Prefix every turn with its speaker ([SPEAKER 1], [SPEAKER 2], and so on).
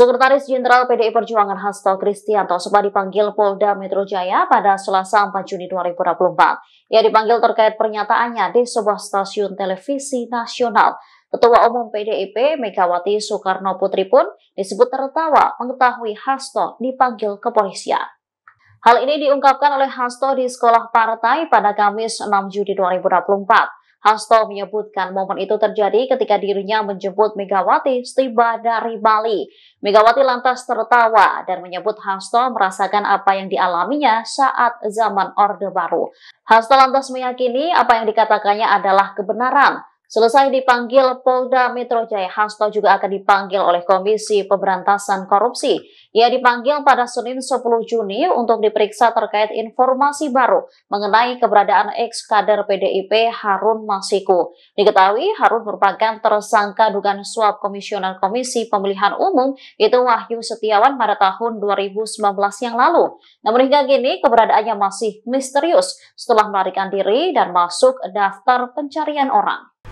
[SPEAKER 1] Sekretaris Jenderal PDI Perjuangan Hasto Kristianto sempat dipanggil Polda Metro Jaya pada Selasa 4 Juni 2024. Ia dipanggil terkait pernyataannya di sebuah stasiun televisi nasional. Ketua Umum PDIP Megawati Soekarno Putri pun disebut tertawa mengetahui Hasto dipanggil kepolisian. Hal ini diungkapkan oleh Hasto di sekolah partai pada Kamis 6 Juni 2024. Hasto menyebutkan momen itu terjadi ketika dirinya menjemput Megawati setiba dari Bali. Megawati lantas tertawa dan menyebut Hasto merasakan apa yang dialaminya saat zaman Orde Baru. Hasto lantas meyakini apa yang dikatakannya adalah kebenaran. Selesai dipanggil Polda Metro Jaya, Hasto juga akan dipanggil oleh Komisi Pemberantasan Korupsi. Ia dipanggil pada Senin 10 Juni untuk diperiksa terkait informasi baru mengenai keberadaan ex kader PDIP Harun Masiku. Diketahui Harun merupakan tersangka dugaan suap komisioner Komisi Pemilihan Umum itu Wahyu Setiawan pada tahun 2019 yang lalu. Namun hingga kini keberadaannya masih misterius setelah melarikan diri dan masuk daftar pencarian orang.